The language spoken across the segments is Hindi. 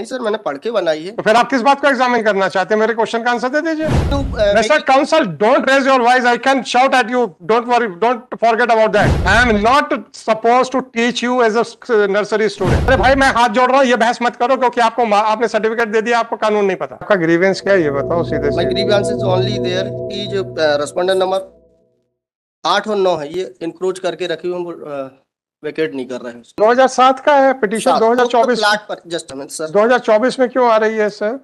नहीं सर मैंने पढ़ के बनाई है तो फिर आप किस बात को एग्जामिन करना चाहते हैं मेरे क्वेश्चन का आंसर दे दीजिए sir counsel don't raise your voice I can shout at you don't worry don't forget about that I am not suppose to teach you as a nursery student अरे भाई मैं हाथ जोड़ रहा हूँ ये बहस मत करो क्योंकि आपको आपने सर्टिफिकेट दे दिया आपको कानून नहीं पता आपका ग्रीवेंस क्या है ये बताओ सीधे my grievance is only there कि जो रेस्पोंडेंट नंबर आठ और नौ है ये इंक्रोच करके रखी हुई वैकेट नहीं कर रहे हैं 2007 का है पिटीशन तो 2024 पर जस्ट सर 2024 में क्यों आ रही है सर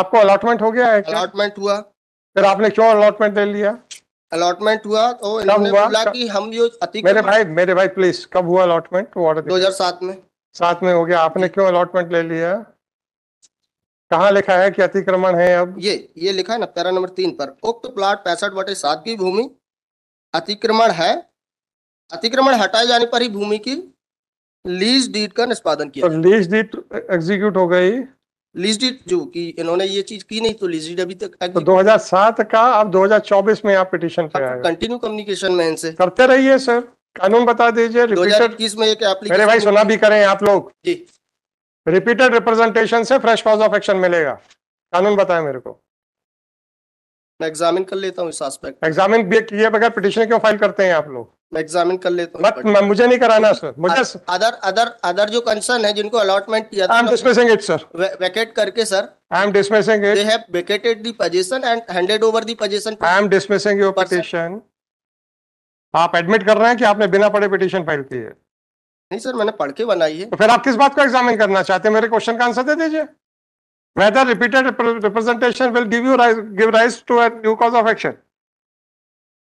आपको अलॉटमेंट हो गया है अलॉटमेंट हुआ फिर आपने क्यों अलॉटमेंट ले लिया अलॉटमेंट हुआ तो इन्होंने बोला कि हम जो मेरे भाई मेरे भाई प्लीज कब हुआ अलॉटमेंट दो हजार सात में साथ में हो गया आपने क्यों अलॉटमेंट ले लिया कहाँ लिखा है कि अतिक्रमण है अब ये ये लिखा है ना पैरा नंबर तीन पर उक्त प्लाट पैंसठ बटे सात की भूमि अतिक्रमण है अतिक्रमण हटाए जाने पर ही भूमि की लीज डीड का निष्पादन किया तो लीज डीड एग्जीक्यूट हो गई लीज डीड जो कि इन्होंने ये चीज की नहीं तो लीज डीड अभी तक तो 2007 का अब 2024 में आप पिटीशन पिटिशन कंटिन्यू कम्युनिकेशन में इनसे करते रहिए सर कानून बता दीजिए दो हजार इक्कीस में एक मेरे भाई सुना भी करें आप लोग जी रिपीटेड रिप्रेजेंटेशन से फ्रेश कॉज ऑफ एक्शन मिलेगा कानून बताए मेरे को मैं एग्जामिन कर लेता हूँ इस एस्पेक्ट एग्जामिन किए बगैर पिटीशन क्यों फाइल करते हैं आप लोग मैं एग्जामिन कर लेता हूँ बट मुझे नहीं कराना सर मुझे अदर अदर अदर जो कंसर्न है जिनको अलॉटमेंट किया था I am dismissing it sir vacate करके sir I am dismissing it they have vacated the position and handed over the position I am dismissing your petition आप एडमिट कर रहे हैं कि आपने बिना पढ़े पिटीशन फाइल की है नहीं सर मैंने पढ़ के बनाई है तो फिर आप किस बात को एग्जामिन करना चाहते हैं मेरे क्वेश्चन का आंसर दे दीजिए whether repeated representation will give you rise, give rise to a new cause of action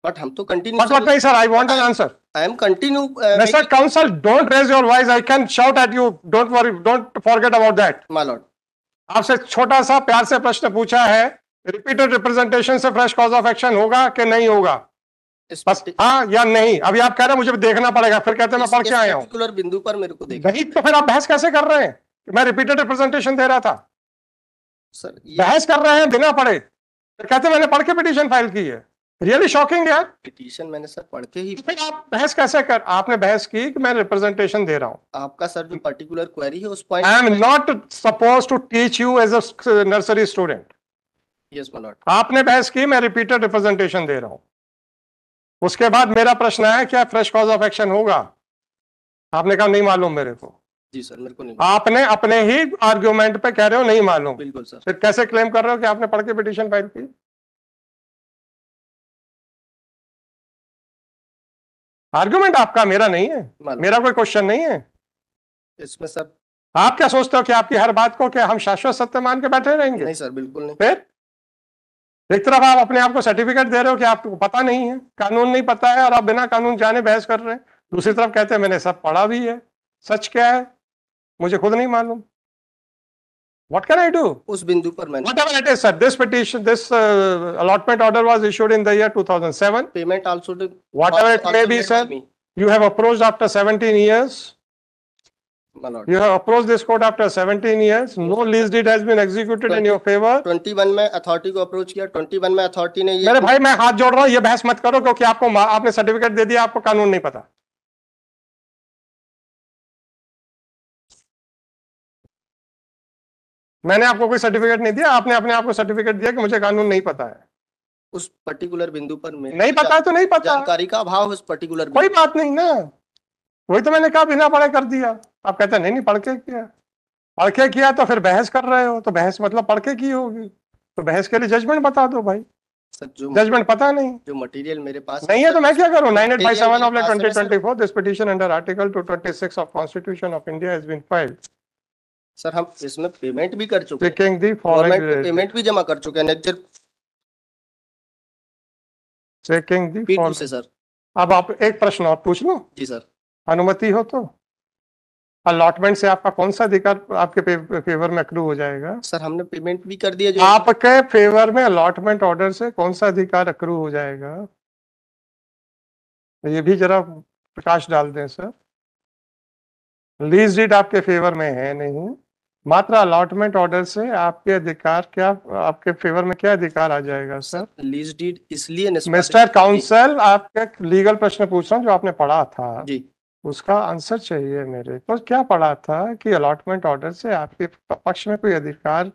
But hum to तो continue. But, but sir, I want an answer. I am continue. Uh, Mr. Making... Counsel, don't raise your voice. I can shout at you. Don't worry. Don't forget about that. My lord. आपसे छोटा सा प्यार से प्रश्न पूछा है रिपीटेड रिप्रेजेंटेशन से फ्रेश कॉज ऑफ एक्शन होगा कि नहीं होगा बस हाँ या नहीं अभी आप कह रहे हैं मुझे देखना पड़ेगा फिर कहते हैं मैं आया बिंदु पर मेरे को नहीं तो फिर आप बहस कैसे कर रहे हैं मैं रिपीटेड रिप्रेजेंटेशन दे रहा था सर बहस कर रहे हैं बिना पढ़े कहते मैंने पढ़ के पिटिशन फाइल की है रियली शॉकिंग है पिटीशन मैंने सर पढ़ के ही तो फिर आप बहस कैसे कर आपने बहस की कि मैं रिप्रेजेंटेशन दे रहा हूँ आपका सर जो पर्टिकुलर क्वेरी है उस point I am not suppose to teach you as a nursery student yes my lord आपने बहस की मैं रिपीटेड रिप्रेजेंटेशन दे रहा हूँ उसके बाद मेरा प्रश्न है क्या फ्रेश कॉज ऑफ एक्शन होगा आपने कहा नहीं मालूम मेरे को जी सर मेरे को नहीं आपने अपने ही आर्ग्यूमेंट पे कह रहे हो नहीं मालूम बिल्कुल सर फिर कैसे क्लेम कर रहे हो कि आपने पढ़ के पिटीशन फाइल की आर्गुमेंट आपका मेरा नहीं है मेरा कोई क्वेश्चन नहीं है इसमें सर आप क्या सोचते हो कि आपकी हर बात को क्या हम शाश्वत सत्य मान के बैठे रहेंगे नहीं सर बिल्कुल नहीं फिर एक तरफ आप अपने आप को सर्टिफिकेट दे रहे हो कि आपको पता नहीं है कानून नहीं पता है और आप बिना कानून जाने बहस कर रहे हैं दूसरी तरफ कहते हैं मैंने सब पढ़ा भी है सच क्या है मुझे खुद नहीं मालूम What can I do? उस बिंदु पर मैंने Whatever it is, sir, this petition, this uh, allotment order was issued in the year 2007. payment also did, Whatever it may be, sir, you have approached after 17 years. lord. You have approached this court after 17 years. No lease deed has been executed 20, in your favor. 21 में अथॉरिटी को अप्रोच किया 21 में अथॉरिटी ने ये मेरे भाई मैं हाथ जोड़ रहा हूँ ये बहस मत करो क्योंकि आपको मा- आपने सर्टिफिकेट दे दिया आपको कानून नहीं पता मैंने आपको कोई सर्टिफिकेट नहीं दिया आपने अपने आप को सर्टिफिकेट दिया कि मुझे कानून नहीं पता है उस पर्टिकुलर बिंदु पर मैं नहीं पता है तो नहीं पता जानकारी का अभाव उस पर्टिकुलर कोई बात नहीं ना वही तो मैंने कहा बिना पढ़े कर दिया आप कहते नहीं नहीं पढ़ के किया पढ़ के किया तो फिर बहस कर रहे हो तो बहस मतलब पढ़ के की होगी तो बहस के लिए जजमेंट बता दो भाई जजमेंट पता नहीं जो मटेरियल मेरे पास नहीं है तो मैं क्या करूं nine eight five seven of twenty twenty four this petition under article two twenty six of constitution of India has been filed sir हम इसमें पेमेंट भी कर चुके हैं गवर्नमेंट पेमेंट भी जमा कर चुके हैं नेक्स्ट चेकिंग दी पी से सर अब आप एक प्रश्न और पूछ लो जी सर अनुमति हो तो अलॉटमेंट से आपका कौन सा अधिकार आपके फेवर में अक्रू हो जाएगा सर हमने पेमेंट भी कर दिया जो आपके फेवर में अलॉटमेंट ऑर्डर से कौन सा अधिकार अक्रू हो जाएगा ये भी जरा प्रकाश डाल दें सर लीज डीड आपके फेवर में है नहीं मात्र अलॉटमेंट ऑर्डर से आपके अधिकार क्या आपके फेवर में क्या अधिकार आ जाएगा सर लीज डीड इसलिए मिस्टर काउंसिल आपके लीगल प्रश्न पूछ रहा हूँ जो आपने पढ़ा था जी उसका आंसर चाहिए मेरे को तो क्या पढ़ा था कि अलॉटमेंट ऑर्डर से आपके पक्ष में कोई अधिकार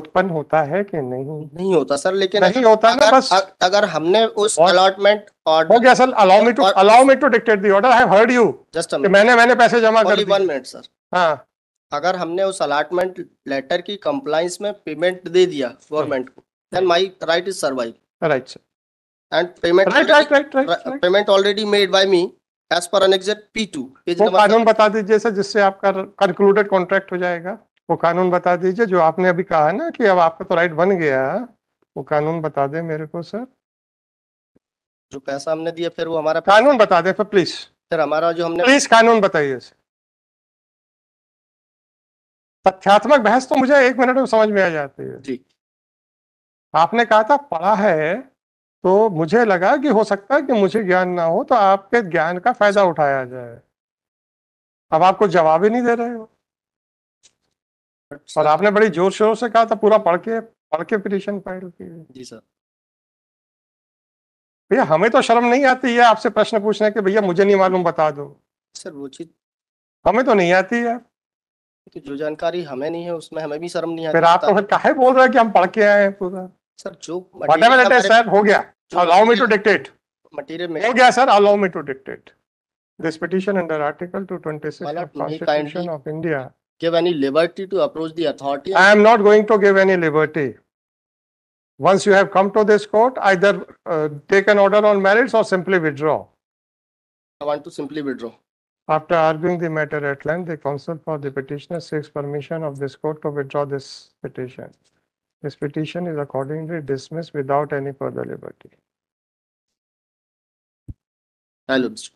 उत्पन्न होता है कि नहीं नहीं होता सर लेकिन नहीं होता अगर, ना बस अगर हमने उस अलॉटमेंट ऑर्डर हो गया sir allow me to allow me to dictate the order I have heard you just मैंने मैंने पैसे जमा कर दिए मिनट सर हाँ अगर हमने उस अलाटमेंट लेटर की कंप्लाइंस में पेमेंट दे दिया गवर्नमेंट को then my right is survive right sir and payment right right right right payment already made by me as per annexure P to वो कानून बता दीजिए सर जिससे आपका कंक्लूडेड कॉन्ट्रैक्ट हो जाएगा वो कानून बता दीजिए जो आपने अभी कहा है ना कि अब आपका तो राइट बन गया वो कानून बता दे मेरे को सर जो पैसा हमने दिया फिर वो हमारा कानून बता दे फिर प्लीज सर हमारा जो हमने प्लीज कानून बताइए सर तथ्यात्मक बहस तो मुझे एक मिनट में समझ में आ जाती है जी आपने कहा था पढ़ा है तो मुझे लगा कि हो सकता है कि मुझे ज्ञान ना हो तो आपके ज्ञान का फायदा उठाया जाए अब आपको जवाब ही नहीं दे रहे हो और आपने बड़ी जोर शोर से कहा था पूरा पढ़ के पढ़ के पिटिशन फाइल की जी सर भैया हमें तो शर्म नहीं आती है आपसे प्रश्न पूछने के भैया मुझे नहीं मालूम बता दो सर वो चीज हमें तो नहीं आती है कि जो जानकारी हमें नहीं है उसमें हमें भी शर्म नहीं आती फिर आप तो फिर काहे बोल रहे हैं कि हम पढ़ के आए हैं सर जो व्हाटएवर इट इज सर हो गया allow me to dictate material में हो गया sir allow me to dictate this petition under article 226 of constitution of india give any liberty to approach the authority i am not going to give any liberty once you have come to this court either uh, take an order on merits or simply withdraw i want to simply withdraw After arguing the matter at length, the counsel for the petitioner seeks permission of this court to withdraw this petition. This petition is accordingly dismissed without any further liberty. Hello, Mr.